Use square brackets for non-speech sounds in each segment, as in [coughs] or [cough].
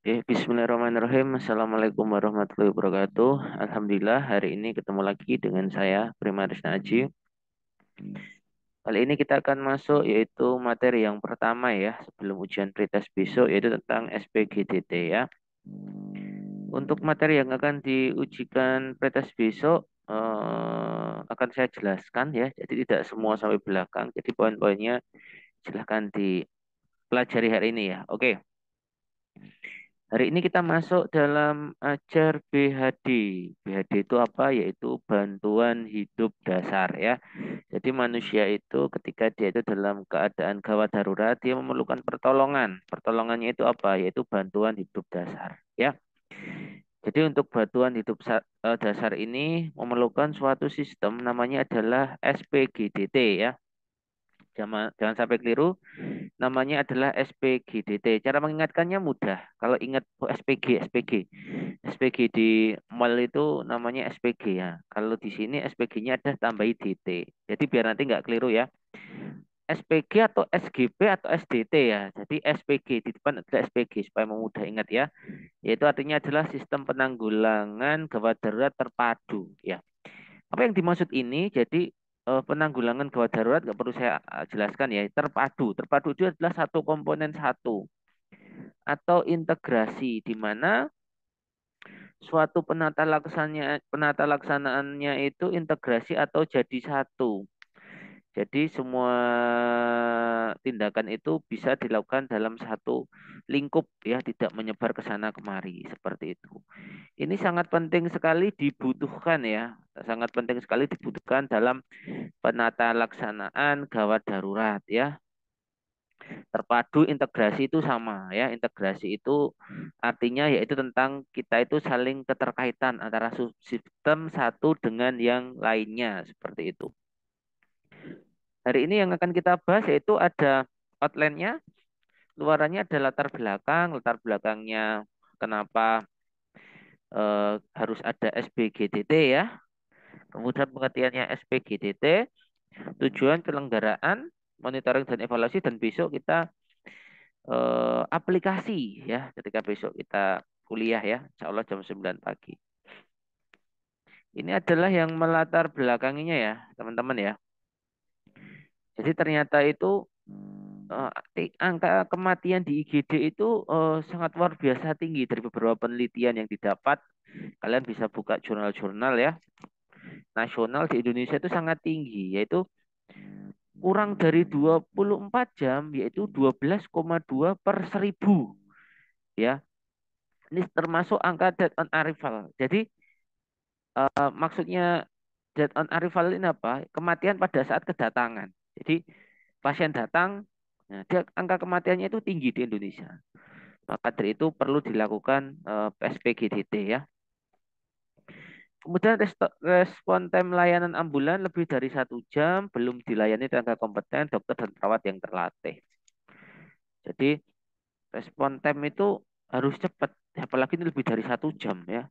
Oke, bismillahirrahmanirrahim. Assalamualaikum warahmatullahi wabarakatuh. Alhamdulillah, hari ini ketemu lagi dengan saya, Prima Rizna Aji. Kali ini kita akan masuk yaitu materi yang pertama ya, sebelum ujian pretest besok, yaitu tentang SPGDT ya. Untuk materi yang akan diujikan pretest besok, eh, akan saya jelaskan ya, jadi tidak semua sampai belakang. Jadi poin-poinnya silahkan dipelajari hari ini ya. Oke. Okay. Hari ini kita masuk dalam ajar BHD. BHD itu apa? Yaitu bantuan hidup dasar ya. Jadi manusia itu ketika dia itu dalam keadaan gawat darurat, dia memerlukan pertolongan. Pertolongannya itu apa? Yaitu bantuan hidup dasar ya. Jadi untuk bantuan hidup eh, dasar ini memerlukan suatu sistem namanya adalah SPGDT ya jangan, jangan sampai keliru. Namanya adalah SPGDT. Cara mengingatkannya mudah. Kalau ingat oh, SPG, SPG. SPG di mall itu namanya SPG ya. Kalau di sini SPG-nya ada tambahi DT. Jadi biar nanti nggak keliru ya. SPG atau SGP atau SDT ya. Jadi SPG di depan adalah SPG supaya mudah ingat ya. Yaitu artinya adalah sistem penanggulangan gawat darurat terpadu ya. Apa yang dimaksud ini? Jadi Eh, penanggulangan gawat darurat nggak perlu saya eh, jelaskan ya terpadu terpadu itu adalah satu komponen satu atau integrasi di mana suatu penata laksananya penata laksanaannya itu integrasi atau jadi satu jadi semua tindakan itu bisa dilakukan dalam satu lingkup ya, tidak menyebar ke sana kemari seperti itu. Ini sangat penting sekali dibutuhkan ya, sangat penting sekali dibutuhkan dalam penata laksanaan gawat darurat ya. Terpadu integrasi itu sama ya, integrasi itu artinya yaitu tentang kita itu saling keterkaitan antara sistem satu dengan yang lainnya seperti itu. Hari ini yang akan kita bahas yaitu ada outline-nya, luarannya ada latar belakang, latar belakangnya kenapa eh, harus ada SBGTT ya. Kemudian pengertiannya SPGTT, tujuan penyelenggaraan, monitoring dan evaluasi dan besok kita eh, aplikasi ya ketika besok kita kuliah ya, insya Allah jam 9 pagi. Ini adalah yang melatar belakangnya ya, teman-teman ya. Jadi ternyata itu eh, angka kematian di IGD itu eh, sangat luar biasa tinggi dari beberapa penelitian yang didapat. Kalian bisa buka jurnal-jurnal ya. Nasional di Indonesia itu sangat tinggi yaitu kurang dari 24 jam yaitu 12,2 per seribu ya ini termasuk angka dead on arrival. Jadi uh, maksudnya dead on arrival ini apa? Kematian pada saat kedatangan. Jadi pasien datang, nah, dia angka kematiannya itu tinggi di Indonesia. Maka dari itu perlu dilakukan eh, PSPGDT ya. Kemudian respon time layanan ambulan lebih dari satu jam belum dilayani tenaga kompeten, dokter dan perawat yang terlatih. Jadi respon time itu harus cepat, apalagi ini lebih dari satu jam ya.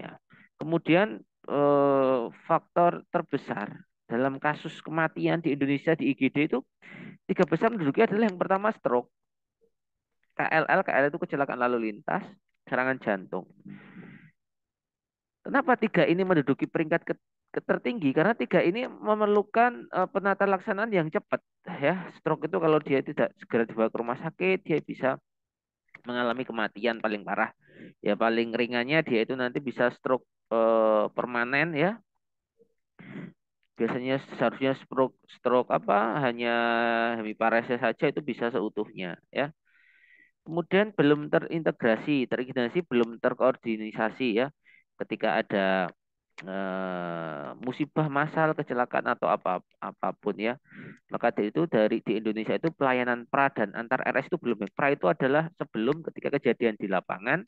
Ya. Kemudian eh, faktor terbesar dalam kasus kematian di Indonesia di IGD itu tiga besar menduduki adalah yang pertama stroke, KLL, KLL itu kecelakaan lalu lintas, serangan jantung. Kenapa tiga ini menduduki peringkat ke, tertinggi? Karena tiga ini memerlukan eh, penata laksanaan yang cepat. Ya, stroke itu kalau dia tidak segera dibawa ke rumah sakit, dia bisa mengalami kematian paling parah. Ya paling ringannya dia itu nanti bisa stroke eh, permanen ya biasanya seharusnya stroke stroke apa hanya hemiparesis saja itu bisa seutuhnya ya kemudian belum terintegrasi terintegrasi belum terkoordinasi ya ketika ada eh, musibah massal kecelakaan atau apa apapun ya maka dari itu dari di Indonesia itu pelayanan pra dan antar RS itu belum pra itu adalah sebelum ketika kejadian di lapangan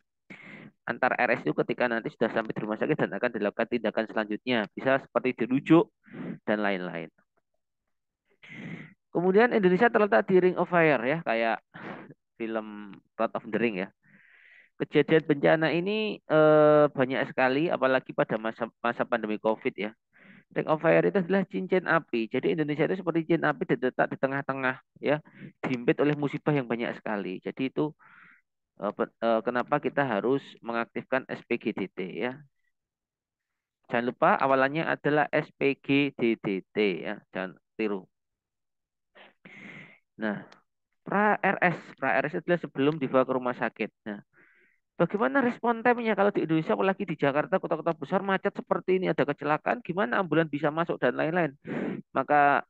antar RS itu ketika nanti sudah sampai di rumah sakit dan akan dilakukan tindakan selanjutnya. Bisa seperti dirujuk dan lain-lain. Kemudian Indonesia terletak di Ring of Fire ya, kayak film Lord of the Ring ya. Kejadian bencana ini e, banyak sekali, apalagi pada masa masa pandemi COVID ya. Ring of Fire itu adalah cincin api. Jadi Indonesia itu seperti cincin api terletak di tengah-tengah ya, dihimpit oleh musibah yang banyak sekali. Jadi itu Eh, eh, kenapa kita harus mengaktifkan SPGDT ya. Jangan lupa awalannya adalah SPGDT ya, jangan tiru. Nah, pra RS, pra RS adalah sebelum dibawa ke rumah sakit. Nah, bagaimana respon time-nya kalau di Indonesia apalagi di Jakarta kota-kota besar macet seperti ini ada kecelakaan, gimana ambulan bisa masuk dan lain-lain. Maka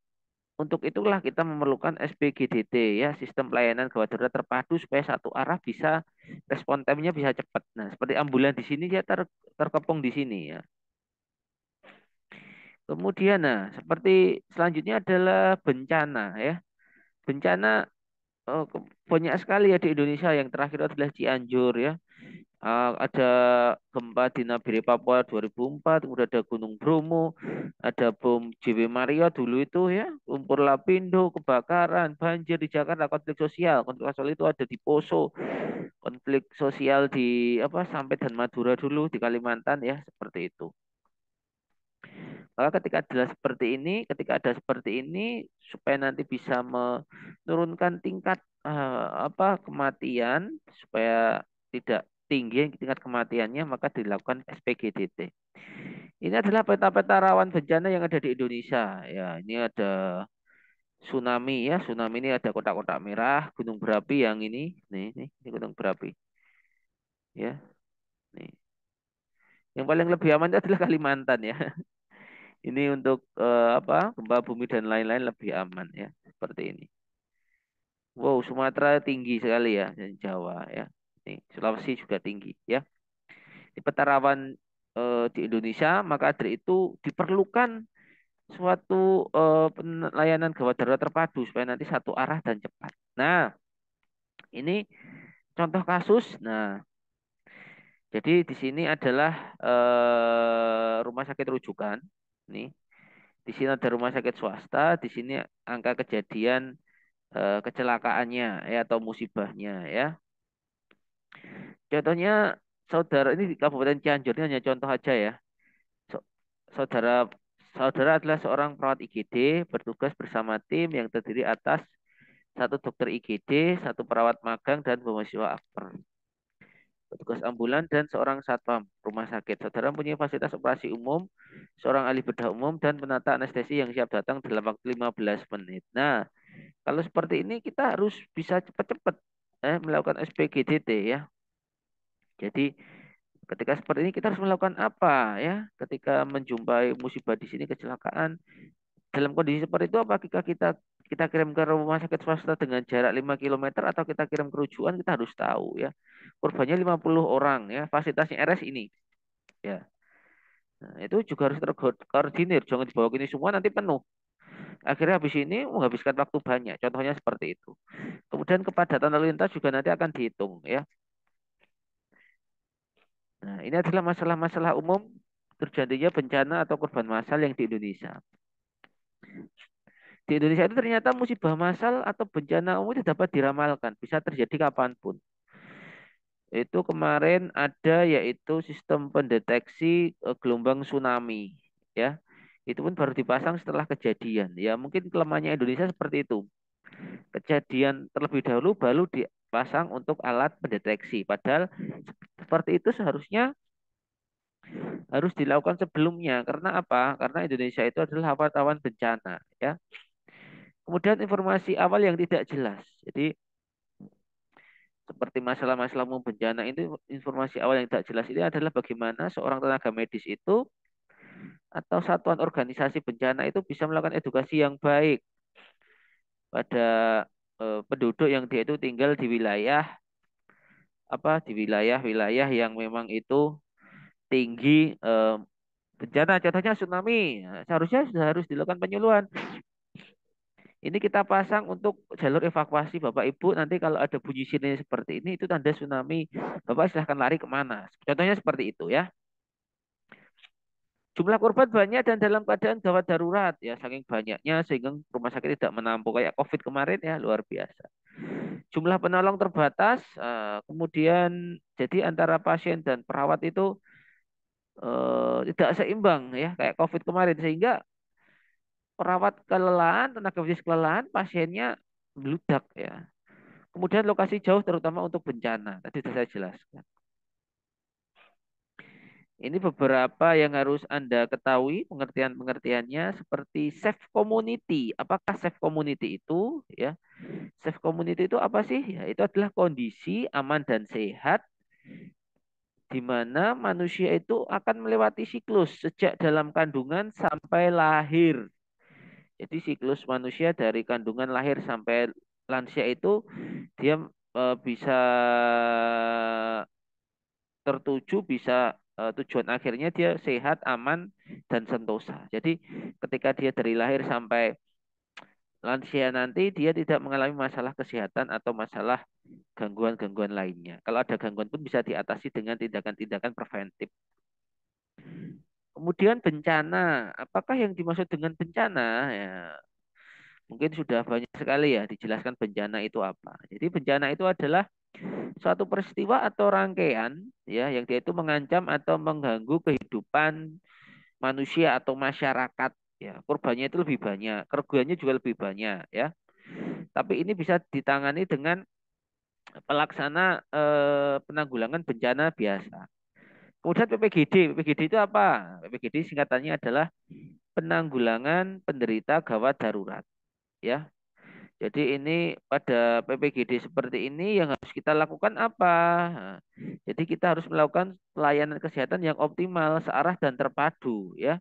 untuk itulah kita memerlukan SPGDT ya, sistem pelayanan gawat darurat terpadu supaya satu arah bisa respon time-nya bisa cepat. Nah, seperti ambulan di sini dia ter, terkepung di sini ya. Kemudian nah, seperti selanjutnya adalah bencana ya. Bencana oh, banyak sekali ya di Indonesia yang terakhir adalah Cianjur ya. Uh, ada gempa di Nabire Papua 2004, kemudian ada Gunung Bromo, ada bom JW Maria dulu itu ya, lumpur lapindo, kebakaran, banjir di Jakarta, konflik sosial, konflik sosial itu ada di Poso, konflik sosial di apa sampai dan Madura dulu di Kalimantan ya seperti itu. Maka ketika jelas seperti ini, ketika ada seperti ini, supaya nanti bisa menurunkan tingkat uh, apa kematian supaya tidak tinggi tingkat kematiannya maka dilakukan SPGDT. Ini adalah peta-peta rawan bencana yang ada di Indonesia. Ya, ini ada tsunami ya. Tsunami ini ada kotak-kotak merah, gunung berapi yang ini, nih, nih, ini gunung berapi. Ya. Nih. Yang paling lebih aman itu adalah Kalimantan ya. [laughs] Ini untuk eh, apa? gempa bumi dan lain-lain lebih aman ya, seperti ini. Wow, Sumatera tinggi sekali ya dan Jawa ya. Nih, Sulawesi juga tinggi ya. Di petarawan e, di Indonesia maka dari itu diperlukan suatu e, penelayanan gawat darurat terpadu supaya nanti satu arah dan cepat. Nah, ini contoh kasus. Nah, jadi di sini adalah e, rumah sakit rujukan. Nih, di sini ada rumah sakit swasta. Di sini angka kejadian kecelakaannya ya atau musibahnya ya Contohnya saudara ini di Kabupaten Cianjur ini hanya contoh aja ya. Saudara saudara adalah seorang perawat IGD bertugas bersama tim yang terdiri atas satu dokter IGD, satu perawat magang dan pemasiwa akper. Petugas ambulan dan seorang satpam rumah sakit. Saudara punya fasilitas operasi umum, seorang ahli bedah umum dan penata anestesi yang siap datang dalam waktu 15 menit. Nah, kalau seperti ini kita harus bisa cepat-cepat eh, melakukan SPGDT ya. Jadi ketika seperti ini kita harus melakukan apa ya? Ketika menjumpai musibah di sini kecelakaan dalam kondisi seperti itu apakah kita kita kirim ke rumah sakit swasta dengan jarak 5 km atau kita kirim kerujukan kita harus tahu ya. Korbannya 50 orang ya, fasilitasnya RS ini. Ya. Nah, itu juga harus terkoordinir, jangan dibawa ini semua nanti penuh Akhirnya habis ini menghabiskan waktu banyak. Contohnya seperti itu. Kemudian kepadatan lalu lintas juga nanti akan dihitung ya. Nah, ini adalah masalah-masalah umum terjadinya bencana atau korban massal yang di Indonesia. Di Indonesia itu ternyata musibah massal atau bencana umum itu dapat diramalkan, bisa terjadi kapanpun. Itu kemarin ada yaitu sistem pendeteksi eh, gelombang tsunami, ya itu pun baru dipasang setelah kejadian. Ya mungkin kelemahannya Indonesia seperti itu. Kejadian terlebih dahulu baru dipasang untuk alat pendeteksi. Padahal seperti itu seharusnya harus dilakukan sebelumnya. Karena apa? Karena Indonesia itu adalah wartawan bencana. Ya. Kemudian informasi awal yang tidak jelas. Jadi seperti masalah-masalah umum bencana itu informasi awal yang tidak jelas ini adalah bagaimana seorang tenaga medis itu atau satuan organisasi bencana itu bisa melakukan edukasi yang baik pada eh, penduduk yang dia itu tinggal di wilayah apa di wilayah-wilayah yang memang itu tinggi eh, bencana contohnya tsunami nah, seharusnya sudah harus dilakukan penyuluhan ini kita pasang untuk jalur evakuasi Bapak Ibu nanti kalau ada bunyi sirine seperti ini itu tanda tsunami Bapak silahkan lari kemana contohnya seperti itu ya Jumlah korban banyak dan dalam keadaan gawat darurat ya saking banyaknya sehingga rumah sakit tidak menampung kayak COVID kemarin ya luar biasa. Jumlah penolong terbatas, eh, kemudian jadi antara pasien dan perawat itu eh, tidak seimbang ya kayak COVID kemarin sehingga perawat kelelahan, tenaga medis kelelahan, pasiennya meludak ya. Kemudian lokasi jauh terutama untuk bencana tadi sudah saya jelaskan. Ini beberapa yang harus Anda ketahui pengertian-pengertiannya seperti safe community. Apakah safe community itu ya? Safe community itu apa sih? Ya, itu adalah kondisi aman dan sehat di mana manusia itu akan melewati siklus sejak dalam kandungan sampai lahir. Jadi siklus manusia dari kandungan lahir sampai lansia itu dia e, bisa tertuju bisa Eh, tujuan akhirnya dia sehat, aman, dan sentosa. Jadi ketika dia dari lahir sampai lansia nanti dia tidak mengalami masalah kesehatan atau masalah gangguan-gangguan lainnya. Kalau ada gangguan pun bisa diatasi dengan tindakan-tindakan preventif. Kemudian bencana, apakah yang dimaksud dengan bencana? Ya, mungkin sudah banyak sekali ya dijelaskan bencana itu apa. Jadi bencana itu adalah suatu peristiwa atau rangkaian ya yang dia itu mengancam atau mengganggu kehidupan manusia atau masyarakat ya. Korbannya itu lebih banyak, kerugiannya juga lebih banyak ya. Tapi ini bisa ditangani dengan pelaksana eh, penanggulangan bencana biasa. Kemudian PPGD, PPGD itu apa? PPGD singkatannya adalah penanggulangan penderita gawat darurat ya. Jadi ini pada PPGD seperti ini yang harus kita lakukan apa? Nah, jadi kita harus melakukan pelayanan kesehatan yang optimal, searah dan terpadu ya.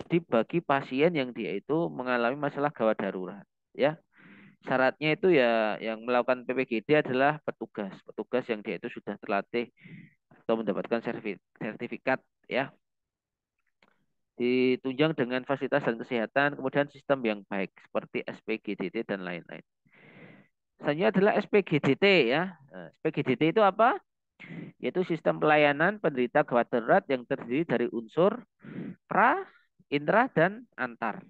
Jadi bagi pasien yang dia itu mengalami masalah gawat darurat ya. Syaratnya itu ya yang melakukan PPGD adalah petugas, petugas yang dia itu sudah terlatih atau mendapatkan sertifikat ya ditunjang dengan fasilitas dan kesehatan, kemudian sistem yang baik seperti SPGDT dan lain-lain. Selanjutnya adalah SPGDT ya. Nah, SPGDT itu apa? Yaitu sistem pelayanan penderita gawat darurat yang terdiri dari unsur pra, intra, dan antar.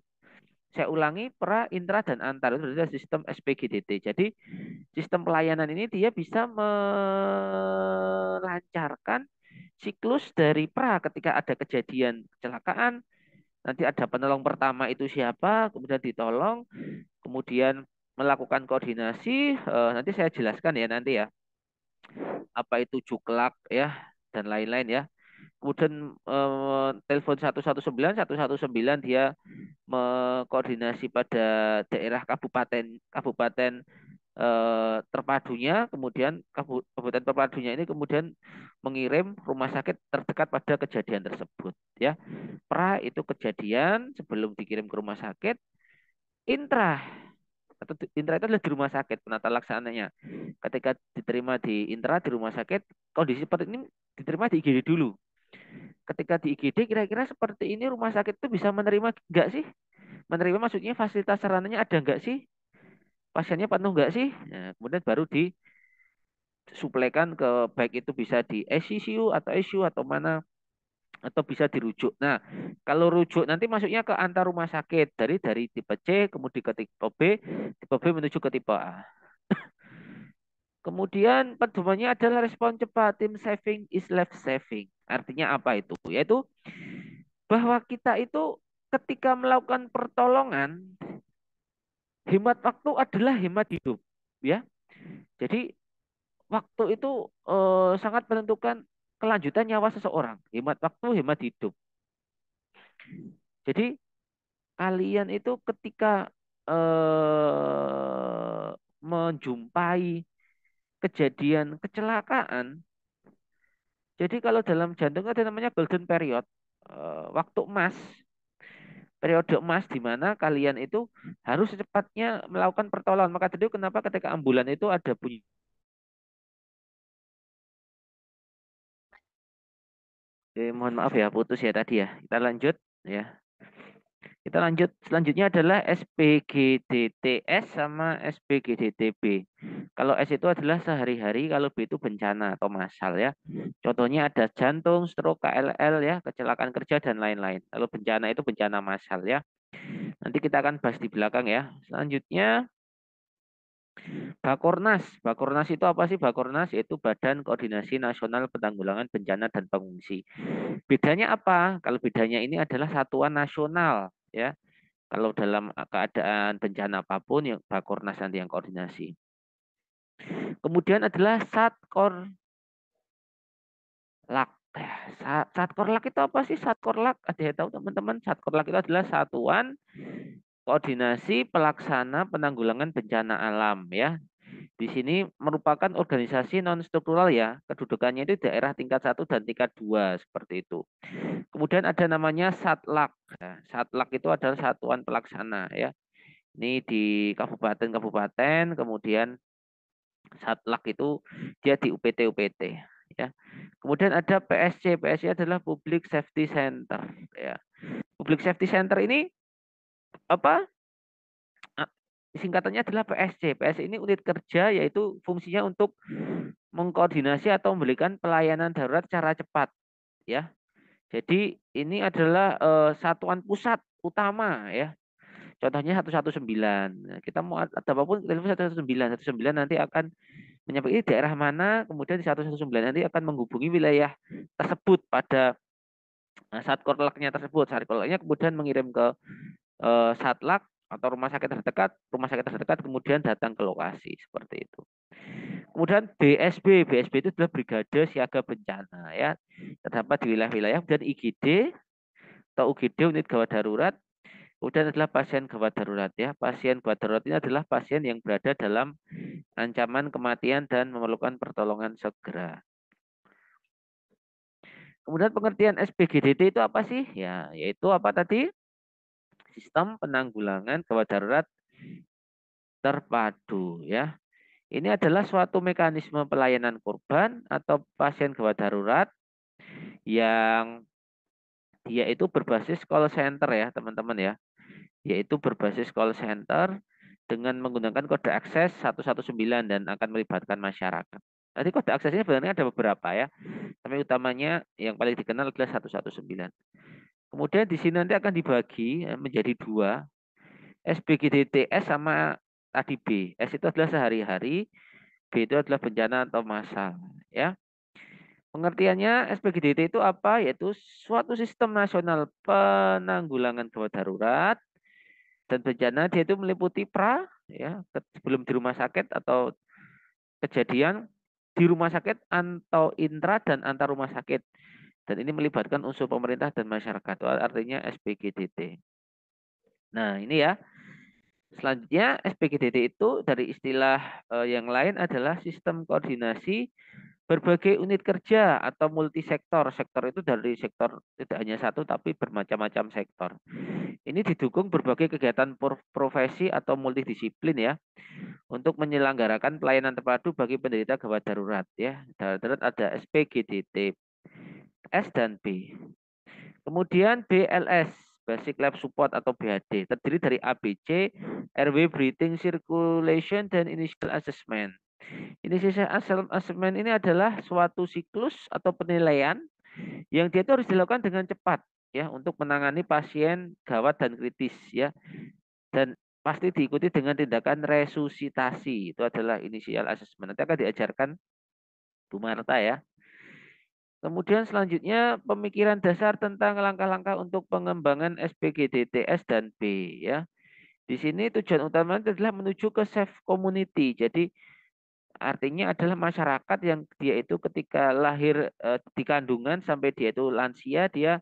Saya ulangi pra, intra, dan antar itu adalah sistem SPGDT. Jadi sistem pelayanan ini dia bisa melancarkan siklus dari pra ketika ada kejadian kecelakaan, nanti ada penolong pertama itu siapa, kemudian ditolong, kemudian melakukan koordinasi, eh, nanti saya jelaskan ya nanti ya. Apa itu juklak ya dan lain-lain ya. Kemudian eh, telepon 119, 119 dia mengkoordinasi pada daerah kabupaten kabupaten Eh, terpadunya kemudian kabupaten terpadunya ini kemudian mengirim rumah sakit terdekat pada kejadian tersebut ya pra itu kejadian sebelum dikirim ke rumah sakit intra atau intra itu adalah di rumah sakit penata laksananya ketika diterima di intra di rumah sakit kondisi seperti ini diterima di IGD dulu ketika di IGD kira-kira seperti ini rumah sakit itu bisa menerima enggak sih menerima maksudnya fasilitas sarananya ada enggak sih pasiennya penuh nggak sih? Nah, kemudian baru di disuplekan ke baik itu bisa di SCCU atau ICU atau mana atau bisa dirujuk. Nah, kalau rujuk nanti masuknya ke antar rumah sakit dari dari tipe C kemudian ke tipe B, tipe B menuju ke tipe A. [laughs] kemudian pedomannya adalah respon cepat tim saving is life saving. Artinya apa itu? Yaitu bahwa kita itu ketika melakukan pertolongan hemat waktu adalah hemat hidup ya jadi waktu itu eh, sangat menentukan kelanjutan nyawa seseorang hemat waktu hemat hidup jadi kalian itu ketika eh, menjumpai kejadian kecelakaan jadi kalau dalam jantung ada namanya golden period eh, waktu emas periode emas di mana kalian itu harus secepatnya melakukan pertolongan. Maka tadi kenapa ketika ambulan itu ada bunyi Oke, mohon maaf ya putus ya tadi ya. Kita lanjut ya. Kita lanjut. Selanjutnya adalah SPGDTS sama SPGDTB. Kalau S itu adalah sehari-hari, kalau B itu bencana atau masal ya. Contohnya ada jantung, stroke, KLL ya, kecelakaan kerja dan lain-lain. Kalau bencana itu bencana masal ya. Nanti kita akan bahas di belakang ya. Selanjutnya Bakornas. Bakornas itu apa sih? Bakornas itu Badan Koordinasi Nasional Penanggulangan Bencana dan Pengungsi. Bedanya apa? Kalau bedanya ini adalah satuan nasional ya kalau dalam eh, keadaan bencana apapun yang Bakornas nanti yang koordinasi. Kemudian adalah Satkor Lak. Eh, Satkorlak itu apa sih? Satkorlak ada yang tahu teman-teman? Satkorlak itu adalah satuan koordinasi pelaksana penanggulangan bencana alam ya. Di sini merupakan organisasi non struktural ya, kedudukannya itu daerah tingkat satu dan tingkat dua seperti itu. Kemudian ada namanya satlak. Nah, satlak itu adalah satuan pelaksana ya. Ini di kabupaten-kabupaten, kemudian satlak itu dia di UPT-UPT ya. Kemudian ada PSC. PSC adalah Public Safety Center ya. Public Safety Center ini apa singkatannya adalah PSC. PSC ini unit kerja yaitu fungsinya untuk mengkoordinasi atau memberikan pelayanan darurat secara cepat ya. Jadi ini adalah uh, satuan pusat utama ya. Contohnya 119. Nah, kita mau ada apapun telepon 119. 119 nanti akan menyampaikan ini daerah mana, kemudian di 119 nanti akan menghubungi wilayah tersebut pada eh, saat korlaknya tersebut. Saat korlaknya kemudian mengirim ke uh, satlak atau rumah sakit terdekat, rumah sakit terdekat kemudian datang ke lokasi seperti itu. Kemudian BSB, BSB itu adalah Brigade Siaga Bencana ya, terdapat di wilayah-wilayah dan IGD atau UGD unit gawat darurat. Kemudian adalah pasien gawat darurat ya. Pasien gawat darurat ini adalah pasien yang berada dalam ancaman kematian dan memerlukan pertolongan segera. Kemudian pengertian SPGDT itu apa sih? Ya, yaitu apa tadi? sistem penanggulangan gawat darurat terpadu ya. Ini adalah suatu mekanisme pelayanan korban atau pasien gawat darurat yang dia itu berbasis call center ya, teman-teman ya. Yaitu berbasis call center dengan menggunakan kode akses 119 dan akan melibatkan masyarakat. Tadi kode aksesnya sebenarnya ada beberapa ya, tapi utamanya yang paling dikenal adalah 119. Kemudian di sini nanti akan dibagi eh, menjadi dua, SBGDTS sama tadi B. S itu adalah sehari-hari, B itu adalah bencana atau masal. Ya. Pengertiannya SPGDT itu apa? Yaitu suatu sistem nasional penanggulangan gawat darurat dan bencana dia itu meliputi pra ya sebelum di rumah sakit atau kejadian di rumah sakit atau intra dan antar rumah sakit dan ini melibatkan unsur pemerintah dan masyarakat, artinya SPGDT. Nah, ini ya. Selanjutnya SPGDT itu dari istilah eh, yang lain adalah sistem koordinasi berbagai unit kerja atau multisektor. Sektor itu dari sektor tidak hanya satu tapi bermacam-macam sektor. Ini didukung berbagai kegiatan profesi atau multidisiplin ya untuk menyelenggarakan pelayanan terpadu bagi penderita gawat darurat ya. Darurat ada SPGDT. S dan B. Kemudian BLS, Basic Lab Support atau BHD, terdiri dari ABC, RW Breathing, Circulation, dan Initial Assessment. Initial Assessment ini adalah suatu siklus atau penilaian yang dia itu harus dilakukan dengan cepat ya untuk menangani pasien gawat dan kritis ya dan pasti diikuti dengan tindakan resusitasi itu adalah inisial assessment nanti akan diajarkan Bu Marta ya Kemudian selanjutnya pemikiran dasar tentang langkah-langkah untuk pengembangan SPGDTS dan B ya. Di sini tujuan utama adalah menuju ke safe community. Jadi artinya adalah masyarakat yang dia itu ketika lahir eh, di kandungan sampai dia itu lansia dia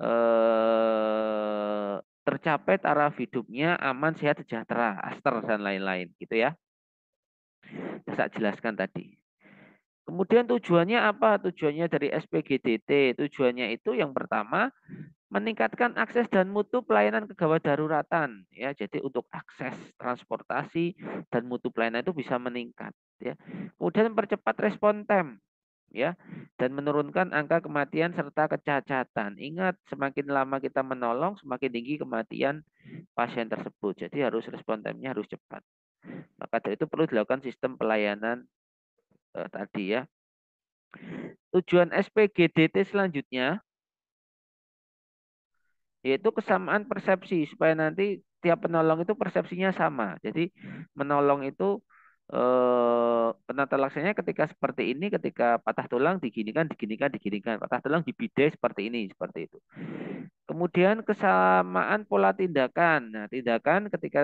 eh, tercapai taraf hidupnya aman, sehat, sejahtera, aster dan lain-lain gitu ya. Saya jelaskan tadi. Kemudian tujuannya apa? Tujuannya dari SPGDT. Tujuannya itu yang pertama meningkatkan akses dan mutu pelayanan kegawat daruratan ya. Jadi untuk akses transportasi dan mutu pelayanan itu bisa meningkat ya. Kemudian percepat respon time ya dan menurunkan angka kematian serta kecacatan. Ingat semakin lama kita menolong semakin tinggi kematian pasien tersebut. Jadi harus respon time-nya e harus cepat. Maka dari itu perlu dilakukan sistem pelayanan eh, tadi ya. Tujuan SPGDT selanjutnya yaitu kesamaan persepsi supaya nanti tiap penolong itu persepsinya sama. Jadi menolong itu eh, penata laksananya ketika seperti ini, ketika patah tulang diginikan, diginikan, diginikan, patah tulang dibidai seperti ini, seperti itu. Kemudian kesamaan pola tindakan. Nah, tindakan ketika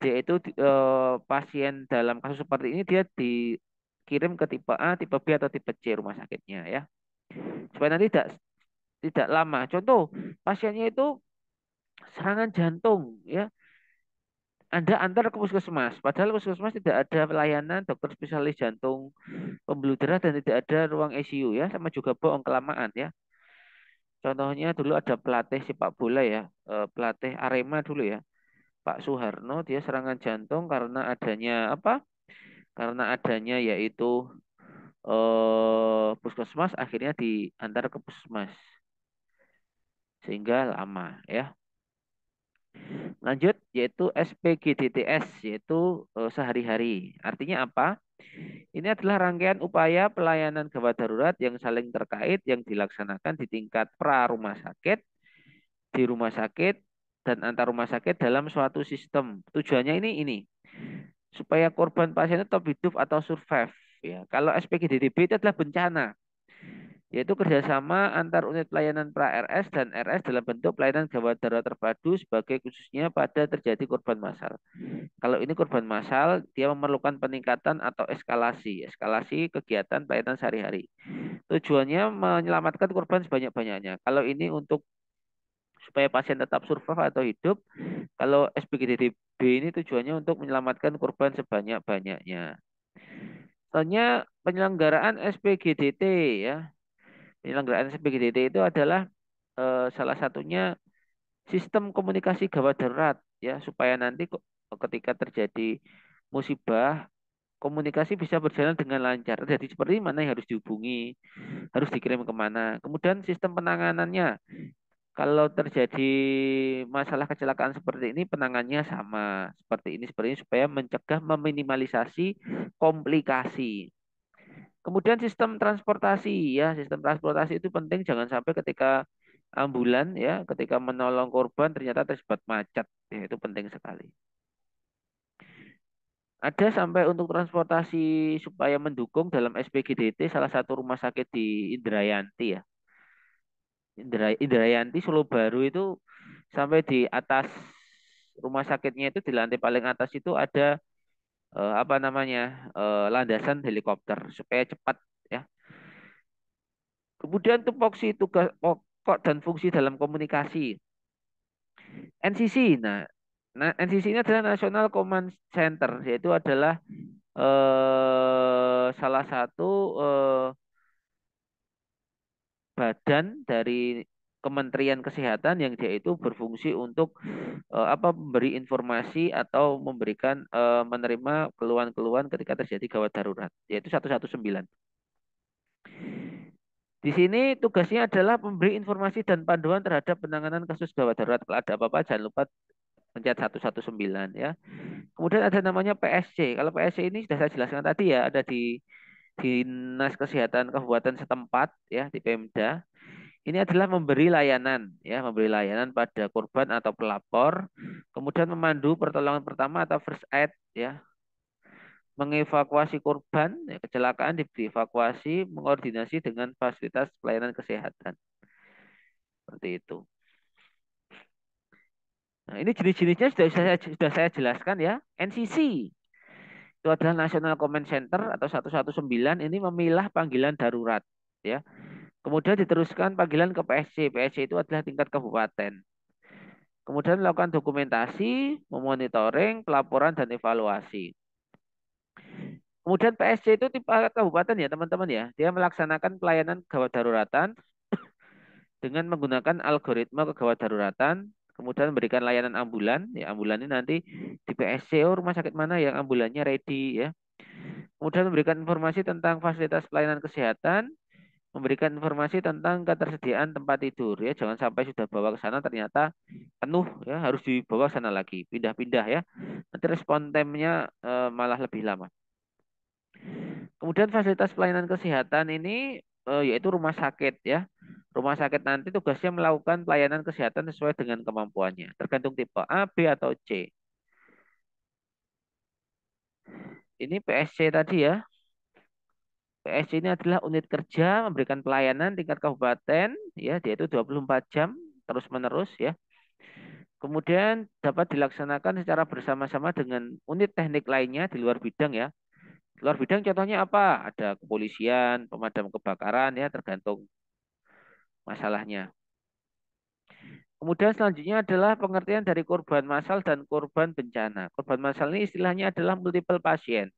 dia itu eh, pasien dalam kasus seperti ini dia di kirim ke tipe A, tipe B atau tipe C rumah sakitnya ya. Supaya nanti tidak tidak lama. Contoh, pasiennya itu serangan jantung ya. Anda antar ke puskesmas, padahal puskesmas tidak ada pelayanan dokter spesialis jantung pembuluh darah dan tidak ada ruang ICU ya, sama juga bohong kelamaan ya. Contohnya dulu ada pelatih sepak bola ya, e, pelatih Arema dulu ya. Pak Soeharno dia serangan jantung karena adanya apa? karena adanya yaitu eh, puskesmas akhirnya diantar ke puskesmas sehingga lama ya lanjut yaitu SPGDTS yaitu eh, sehari-hari artinya apa ini adalah rangkaian upaya pelayanan gawat darurat yang saling terkait yang dilaksanakan di tingkat pra rumah sakit di rumah sakit dan antar rumah sakit dalam suatu sistem tujuannya ini ini supaya korban pasien tetap hidup atau survive. Ya, kalau SPGDDB itu adalah bencana, yaitu kerjasama antar unit pelayanan pra RS dan RS dalam bentuk pelayanan gawat darurat terpadu sebagai khususnya pada terjadi korban massal. Kalau ini korban massal, dia memerlukan peningkatan atau eskalasi, eskalasi kegiatan pelayanan sehari-hari. Tujuannya menyelamatkan korban sebanyak-banyaknya. Kalau ini untuk supaya pasien tetap survive atau hidup. Kalau SPGDDB ini tujuannya untuk menyelamatkan korban sebanyak-banyaknya. soalnya penyelenggaraan SPGDT ya. Penyelenggaraan SPGDT itu adalah e, salah satunya sistem komunikasi gawat darurat ya supaya nanti ketika terjadi musibah komunikasi bisa berjalan dengan lancar. Jadi seperti mana yang harus dihubungi, harus dikirim kemana. Kemudian sistem penanganannya kalau terjadi masalah kecelakaan seperti ini penangannya sama seperti ini seperti ini supaya mencegah meminimalisasi komplikasi. Kemudian sistem transportasi ya, sistem transportasi itu penting jangan sampai ketika ambulan ya, ketika menolong korban ternyata terjebak macet. Ya, itu penting sekali. Ada sampai untuk transportasi supaya mendukung dalam SPGDT salah satu rumah sakit di Indrayanti ya. Indra Indrayanti Solo Baru itu sampai di atas rumah sakitnya itu di lantai paling atas itu ada eh, apa namanya eh, landasan helikopter supaya cepat ya. Kemudian tupoksi tugas pokok dan fungsi dalam komunikasi. NCC, nah, nah NCC ini adalah National Command Center, yaitu adalah eh, salah satu badan dari Kementerian Kesehatan yang dia itu berfungsi untuk uh, apa memberi informasi atau memberikan uh, menerima keluhan-keluhan ketika terjadi gawat darurat yaitu 119. Di sini tugasnya adalah memberi informasi dan panduan terhadap penanganan kasus gawat darurat. Kalau ada apa-apa jangan lupa pencet 119 ya. Kemudian ada namanya PSC. Kalau PSC ini sudah saya jelaskan tadi ya, ada di Dinas Kesehatan Kabupaten setempat ya di Pemda ini adalah memberi layanan ya memberi layanan pada korban atau pelapor kemudian memandu pertolongan pertama atau first aid ya mengevakuasi korban ya, kecelakaan dievakuasi mengoordinasi dengan fasilitas pelayanan kesehatan seperti itu nah ini jenis-jenisnya sudah saya sudah saya jelaskan ya NCC itu adalah National Command Center atau 119 ini memilah panggilan darurat ya. Kemudian diteruskan panggilan ke PSC. PSC itu adalah tingkat kabupaten. Kemudian melakukan dokumentasi, memonitoring, pelaporan dan evaluasi. Kemudian PSC itu tipe kabupaten ya teman-teman ya. Dia melaksanakan pelayanan gawat daruratan [coughs] dengan menggunakan algoritma kegawat daruratan kemudian berikan layanan ambulan ya ambulan ini nanti di PSC oh, rumah sakit mana yang ambulannya ready ya kemudian memberikan informasi tentang fasilitas pelayanan kesehatan memberikan informasi tentang ketersediaan tempat tidur ya jangan sampai sudah bawa ke sana ternyata penuh ya harus dibawa ke sana lagi pindah-pindah ya nanti respon timnya e, eh, malah lebih lama kemudian fasilitas pelayanan kesehatan ini Eh, yaitu rumah sakit ya. Rumah sakit nanti tugasnya melakukan pelayanan kesehatan sesuai dengan kemampuannya, tergantung tipe A, B atau C. Ini PSC tadi ya. PSC ini adalah unit kerja memberikan pelayanan tingkat kabupaten ya, yaitu 24 jam terus-menerus ya. Kemudian dapat dilaksanakan secara bersama-sama dengan unit teknik lainnya di luar bidang ya. Luar bidang contohnya apa? Ada kepolisian, pemadam kebakaran ya tergantung masalahnya. Kemudian selanjutnya adalah pengertian dari korban masal dan korban bencana. Korban masal ini istilahnya adalah multiple pasien.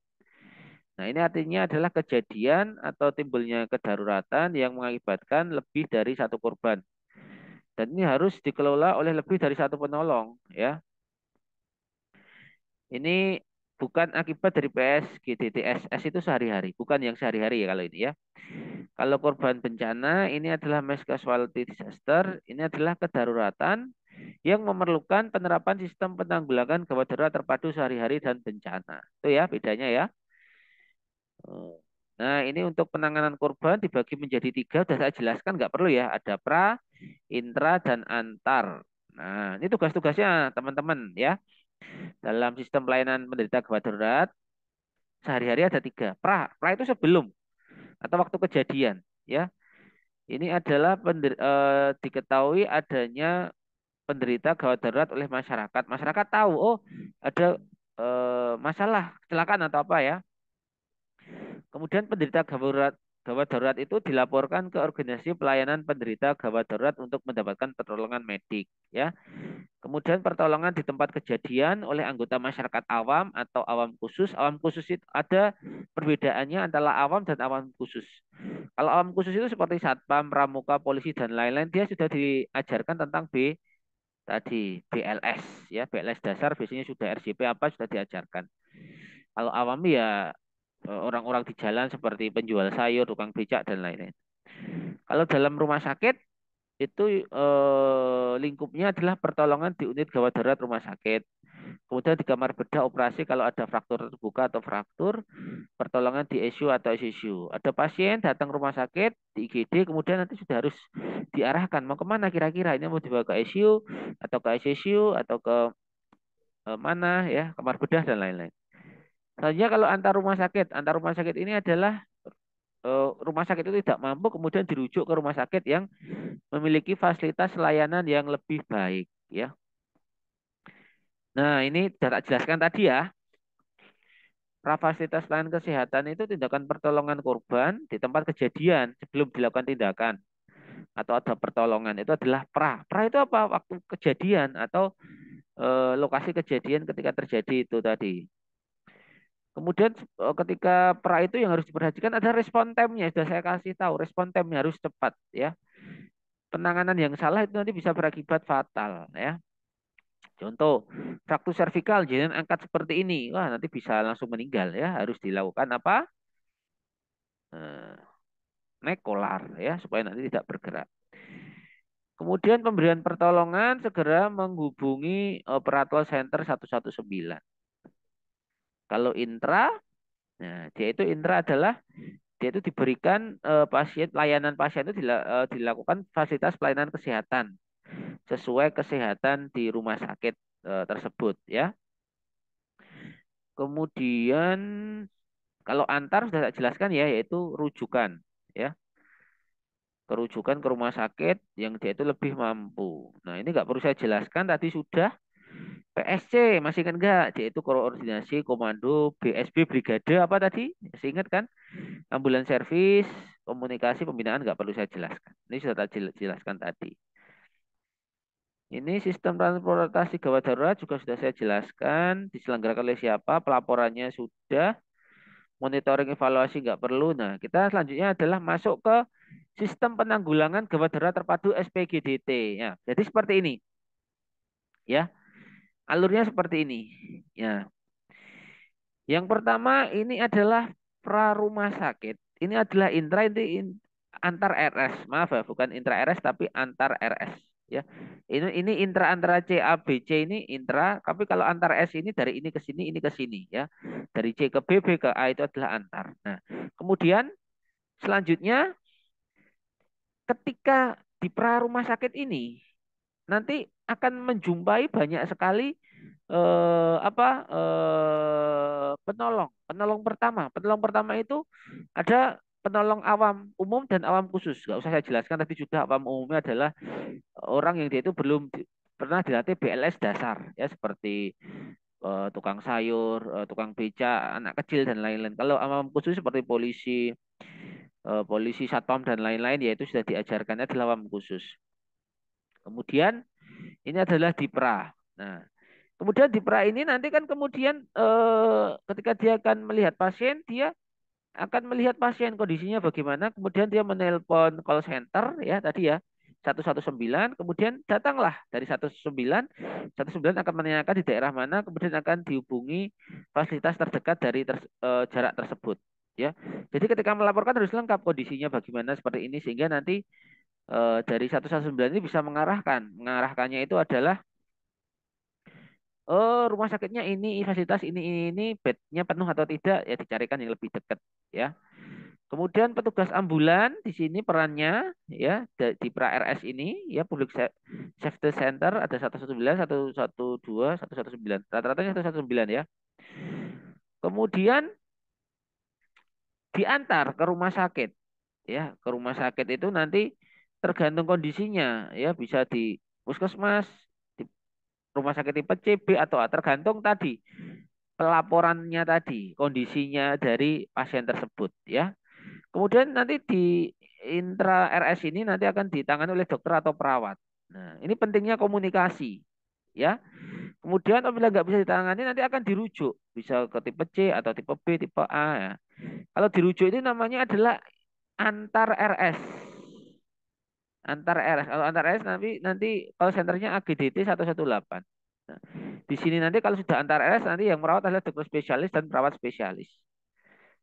Nah ini artinya adalah kejadian atau timbulnya kedaruratan yang mengakibatkan lebih dari satu korban. Dan ini harus dikelola oleh lebih dari satu penolong. ya. Ini bukan akibat dari PS, DTSS itu sehari-hari, bukan yang sehari-hari ya kalau ini ya. Kalau korban bencana ini adalah mass casualty disaster, ini adalah kedaruratan yang memerlukan penerapan sistem penanggulangan gawat darurat terpadu sehari-hari dan bencana. Itu ya bedanya ya. Oh, nah, ini untuk penanganan korban dibagi menjadi tiga. Sudah saya jelaskan, nggak perlu ya. Ada pra, intra, dan antar. Nah, ini tugas-tugasnya teman-teman ya. Dalam sistem pelayanan penderita gawat darurat, sehari-hari ada tiga. Pra, pra itu sebelum atau waktu kejadian, ya. Ini adalah pender, eh, diketahui adanya penderita gawat darurat oleh masyarakat. Masyarakat tahu, oh ada eh, masalah kecelakaan atau apa ya. Kemudian penderita gawat darurat gawat darurat itu dilaporkan ke organisasi pelayanan penderita gawat darurat untuk mendapatkan pertolongan medik ya. Kemudian pertolongan di tempat kejadian oleh anggota masyarakat awam atau awam khusus. Awam khusus itu ada perbedaannya antara awam dan awam khusus. Kalau awam khusus itu seperti satpam, pramuka, polisi dan lain-lain dia sudah diajarkan tentang B tadi BLS ya, BLS dasar biasanya sudah RCP apa sudah diajarkan. Kalau awam ya Eh, orang-orang di jalan seperti penjual sayur, tukang becak dan lain-lain. Kalau dalam rumah sakit itu eh, lingkupnya adalah pertolongan di unit gawat darurat rumah sakit. Kemudian di kamar bedah operasi kalau ada fraktur terbuka atau fraktur, pertolongan di ICU atau ICU. Ada pasien datang rumah sakit di IGD, kemudian nanti sudah harus diarahkan mau kemana kira-kira ini mau dibawa ke ICU atau ke ICU atau ke eh, mana ya kamar bedah dan lain-lain. Selanjutnya kalau antar rumah sakit, antar rumah sakit ini adalah eh, rumah sakit itu tidak mampu kemudian dirujuk ke rumah sakit yang memiliki fasilitas layanan yang lebih baik ya. Nah, ini sudah tak jelaskan tadi ya. prafasilitas layanan kesehatan itu tindakan pertolongan korban di tempat kejadian sebelum dilakukan tindakan atau ada pertolongan itu adalah pra. Pra itu apa? Waktu kejadian atau e, lokasi kejadian ketika terjadi itu tadi. Kemudian eh, ketika pra itu yang harus diperhatikan ada respon time-nya. Sudah saya kasih tahu, respon time-nya harus cepat ya. Penanganan yang salah itu nanti bisa berakibat fatal ya. Contoh, fraktur cervical jangan angkat seperti ini. Wah, nanti bisa langsung meninggal ya. Harus dilakukan apa? Eh, Neck collar ya, supaya nanti tidak bergerak. Kemudian pemberian pertolongan segera menghubungi operator center 119 kalau intra, nah dia itu intra adalah dia itu diberikan uh, pasien layanan pasien itu dila, uh, dilakukan fasilitas pelayanan kesehatan sesuai kesehatan di rumah sakit uh, tersebut ya. Kemudian kalau antar sudah saya jelaskan ya yaitu rujukan ya kerujukan ke rumah sakit yang dia itu lebih mampu. Nah ini nggak perlu saya jelaskan tadi sudah PSC masih ingat enggak yaitu koordinasi komando BSB brigade apa tadi Masih ingat kan ambulan servis komunikasi pembinaan enggak perlu saya jelaskan ini sudah saya jelaskan tadi ini sistem transportasi gawat darurat juga sudah saya jelaskan diselenggarakan oleh siapa pelaporannya sudah monitoring evaluasi enggak perlu nah kita selanjutnya adalah masuk ke sistem penanggulangan gawat darurat terpadu SPGDT ya jadi seperti ini ya Alurnya seperti ini. Ya. Yang pertama ini adalah pra rumah sakit. Ini adalah intra ini antar RS. Maaf ya, bukan intra RS tapi antar RS ya. Ini ini intra antara C A B C ini intra, tapi kalau antar S ini dari ini ke sini, ini ke sini ya. Dari C ke B, B ke A itu adalah antar. Nah, kemudian selanjutnya ketika di pra rumah sakit ini nanti akan menjumpai banyak sekali eh, apa eh, penolong penolong pertama penolong pertama itu ada penolong awam umum dan awam khusus nggak usah saya jelaskan tapi juga awam umumnya adalah orang yang dia itu belum di, pernah dilatih BLS dasar ya seperti eh, tukang sayur eh, tukang beca anak kecil dan lain-lain kalau awam khusus seperti polisi eh, polisi satpam dan lain-lain ya itu sudah diajarkannya di awam khusus kemudian ini adalah dipra. Nah, kemudian dipra ini nanti kan kemudian eh, ketika dia akan melihat pasien, dia akan melihat pasien kondisinya bagaimana, kemudian dia menelpon call center ya tadi ya 119, kemudian datanglah dari 119, 119 akan menanyakan di daerah mana, kemudian akan dihubungi fasilitas terdekat dari ter, e, jarak tersebut. Ya, jadi ketika melaporkan harus lengkap kondisinya bagaimana seperti ini sehingga nanti eh, dari 119 ini bisa mengarahkan. Mengarahkannya itu adalah oh rumah sakitnya ini fasilitas ini ini ini bednya penuh atau tidak ya dicarikan yang lebih dekat ya. Kemudian petugas ambulan di sini perannya ya di pra RS ini ya public safety center ada 119, 112, 119. Rata-ratanya 119 ya. Kemudian diantar ke rumah sakit. Ya, ke rumah sakit itu nanti tergantung kondisinya ya bisa di puskesmas di rumah sakit tipe CB atau tergantung tadi pelaporannya tadi kondisinya dari pasien tersebut ya kemudian nanti di intra RS ini nanti akan ditangani oleh dokter atau perawat nah ini pentingnya komunikasi ya kemudian apabila nggak bisa ditangani nanti akan dirujuk bisa ke tipe C atau tipe B tipe A ya kalau dirujuk ini namanya adalah antar RS antar RS. Kalau antar RS nanti nanti kalau senternya AGDT 118. Nah, di sini nanti kalau sudah antar RS nanti yang merawat adalah dokter spesialis dan perawat spesialis.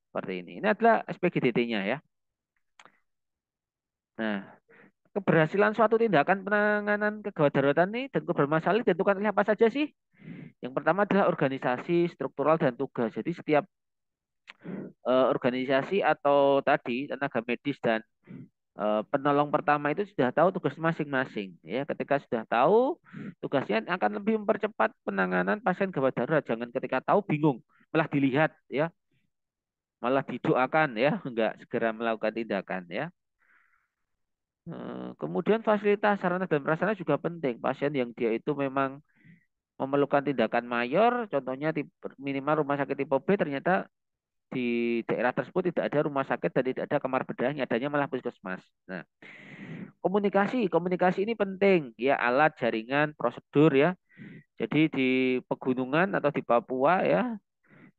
Seperti ini. Ini adalah SPGDT-nya ya. Nah, keberhasilan suatu tindakan penanganan kegawat ini dan kebermasalahan ditentukan oleh apa saja sih? Yang pertama adalah organisasi, struktural dan tugas. Jadi setiap eh, organisasi atau tadi tenaga medis dan Eh, penolong pertama itu sudah tahu tugas masing-masing ya ketika sudah tahu tugasnya akan lebih mempercepat penanganan pasien gawat darurat jangan ketika tahu bingung malah dilihat ya malah didoakan ya enggak segera melakukan tindakan ya eh, kemudian fasilitas sarana dan prasarana juga penting pasien yang dia itu memang memerlukan tindakan mayor contohnya minimal rumah sakit tipe B ternyata di daerah tersebut tidak ada rumah sakit dan tidak ada kamar bedah, adanya malah puskesmas. Nah, komunikasi, komunikasi ini penting ya alat, jaringan, prosedur ya. Jadi di pegunungan atau di Papua ya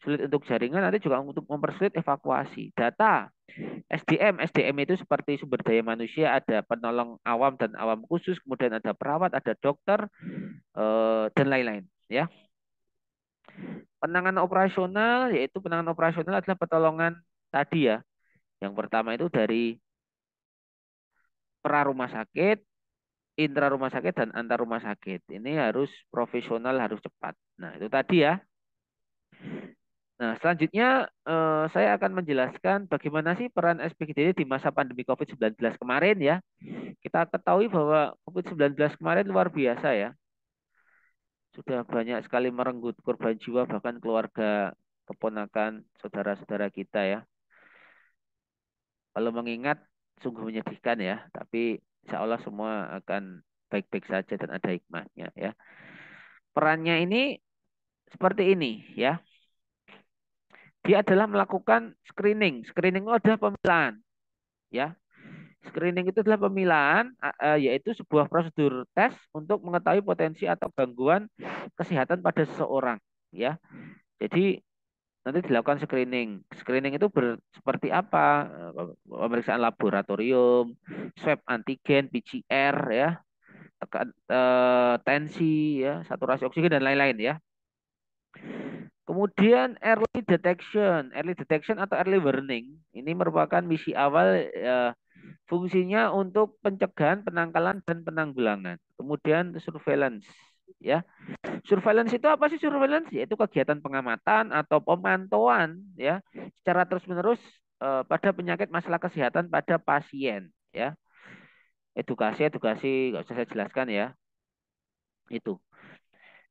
sulit untuk jaringan, nanti juga untuk mempersulit evakuasi. Data SDM, SDM itu seperti sumber daya manusia, ada penolong awam dan awam khusus, kemudian ada perawat, ada dokter eh, dan lain-lain ya. Penanganan operasional yaitu penanganan operasional adalah pertolongan tadi ya. Yang pertama itu dari pra rumah sakit, intra rumah sakit dan antar rumah sakit. Ini harus profesional, harus cepat. Nah, itu tadi ya. Nah, selanjutnya eh, saya akan menjelaskan bagaimana sih peran SPGDD di masa pandemi COVID-19 kemarin ya. Kita ketahui bahwa COVID-19 kemarin luar biasa ya sudah banyak sekali merenggut korban jiwa bahkan keluarga keponakan saudara-saudara kita ya. Kalau mengingat sungguh menyedihkan ya, tapi insya Allah semua akan baik-baik saja dan ada hikmahnya ya. Perannya ini seperti ini ya. Dia adalah melakukan screening. Screening itu adalah ya. Screening itu adalah pemilahan, e, yaitu sebuah prosedur tes untuk mengetahui potensi atau gangguan kesehatan pada seseorang. Ya, jadi nanti dilakukan screening. Screening itu ber, seperti apa? E, pemeriksaan laboratorium, swab antigen, PCR, ya, tekan, e, tensi, ya, saturasi oksigen dan lain-lain, ya. Kemudian early detection, early detection atau early warning ini merupakan misi awal eh, Fungsinya untuk pencegahan, penangkalan dan penanggulangan. Kemudian surveillance ya. Surveillance itu apa sih surveillance? Yaitu kegiatan pengamatan atau pemantauan ya secara terus-menerus eh, pada penyakit masalah kesehatan pada pasien ya. Edukasi edukasi nggak usah saya jelaskan ya. Itu.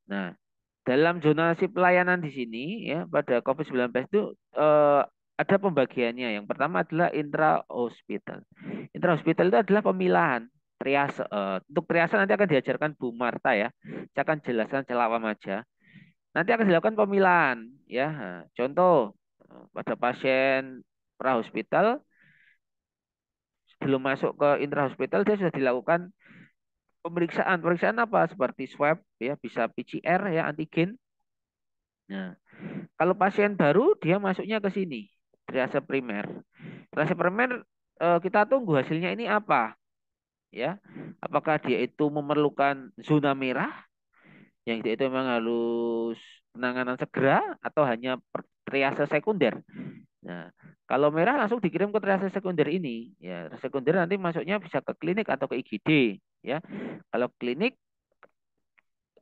Nah, dalam zonasi pelayanan di sini ya pada COVID-19 itu eh, ada pembagiannya. Yang pertama adalah intra-hospital. Intra-hospital itu adalah pemilahan. Triase, uh, untuk triase nanti akan diajarkan Bu Marta ya. Saya akan jelaskan celawam aja. Nanti akan dilakukan pemilahan. ya. Contoh, eh, pada pasien pra hospital sebelum masuk ke intra-hospital, dia sudah dilakukan pemeriksaan. Pemeriksaan apa? Seperti swab, ya bisa PCR, ya antigen. Nah, kalau pasien baru, dia masuknya ke sini triase primer. Triase primer eh, kita tunggu hasilnya ini apa. Ya. Apakah dia itu memerlukan zona merah yang dia itu memang harus penanganan segera atau hanya triase sekunder. Nah, kalau merah langsung dikirim ke triase sekunder ini, ya sekunder nanti masuknya bisa ke klinik atau ke IGD, ya. Kalau klinik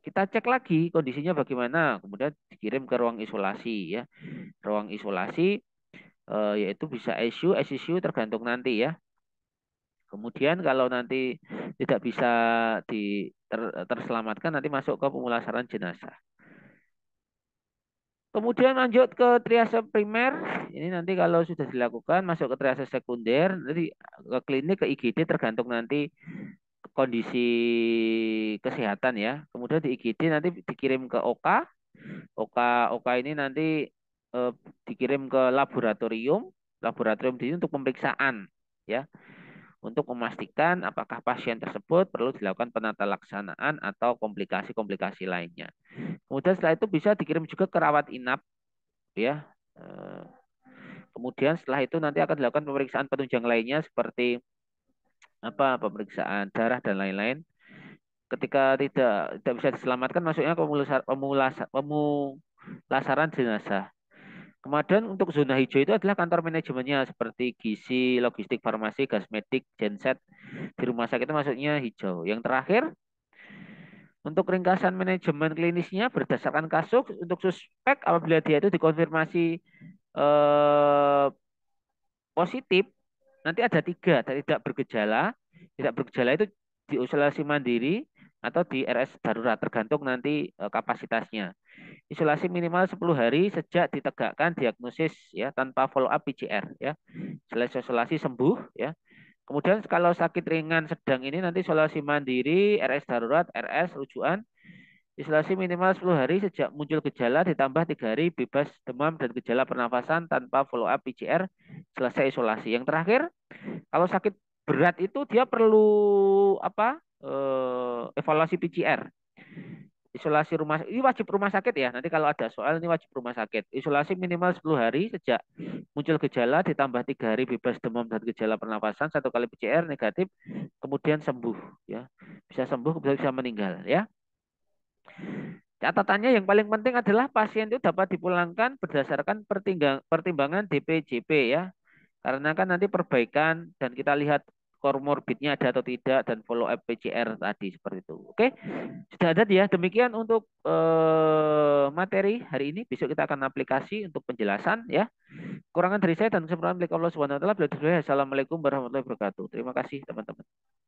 kita cek lagi kondisinya bagaimana, kemudian dikirim ke ruang isolasi ya. Ruang isolasi uh, yaitu bisa SU, SSU tergantung nanti ya. Kemudian kalau nanti tidak bisa di, ter, terselamatkan nanti masuk ke pemulasaran jenazah. Kemudian lanjut ke triase primer. Ini nanti kalau sudah dilakukan masuk ke triase sekunder, nanti ke klinik ke IGD tergantung nanti kondisi kesehatan ya. Kemudian di IGD nanti dikirim ke OKA. OKA OKA ini nanti eh, dikirim ke laboratorium, laboratorium di sini untuk pemeriksaan ya. Untuk memastikan apakah pasien tersebut perlu dilakukan penata laksanaan atau komplikasi-komplikasi lainnya. Kemudian setelah itu bisa dikirim juga ke rawat inap ya. Eh, kemudian setelah itu nanti akan dilakukan pemeriksaan penunjang lainnya seperti apa pemeriksaan darah dan lain-lain ketika tidak tidak bisa diselamatkan maksudnya pemulasaran jenazah Kemudian untuk zona hijau itu adalah kantor manajemennya seperti gizi, logistik, farmasi, gas medik, genset. Di rumah sakit itu maksudnya hijau. Yang terakhir, untuk ringkasan manajemen klinisnya berdasarkan kasus untuk suspek apabila dia itu dikonfirmasi eh, positif, nanti ada tiga, tidak bergejala. Tidak bergejala itu diisolasi mandiri, atau di RS darurat tergantung nanti e, kapasitasnya. Isolasi minimal 10 hari sejak ditegakkan diagnosis ya tanpa follow up PCR ya. selesai isolasi sembuh ya. Kemudian kalau sakit ringan sedang ini nanti isolasi mandiri, RS darurat, RS rujukan. Isolasi minimal 10 hari sejak muncul gejala ditambah 3 hari bebas demam dan gejala pernafasan tanpa follow up PCR selesai isolasi. Yang terakhir, kalau sakit berat itu dia perlu apa? eh, evaluasi PCR. Isolasi rumah ini wajib rumah sakit ya. Nanti kalau ada soal ini wajib rumah sakit. Isolasi minimal 10 hari sejak muncul gejala ditambah tiga hari bebas demam dan gejala pernapasan satu kali PCR negatif kemudian sembuh ya. Bisa sembuh kemudian bisa meninggal ya. Catatannya yang paling penting adalah pasien itu dapat dipulangkan berdasarkan pertimbangan DPJP ya. Karena kan nanti perbaikan dan kita lihat komorbidnya ada atau tidak dan follow up PCR tadi seperti itu. Oke. Sudah ada ya. Demikian untuk eh, materi hari ini. Besok kita akan aplikasi untuk penjelasan ya. Kurangan dari saya dan kesempatan milik Allah Subhanahu wa taala. Assalamualaikum warahmatullahi wabarakatuh. Terima kasih teman-teman.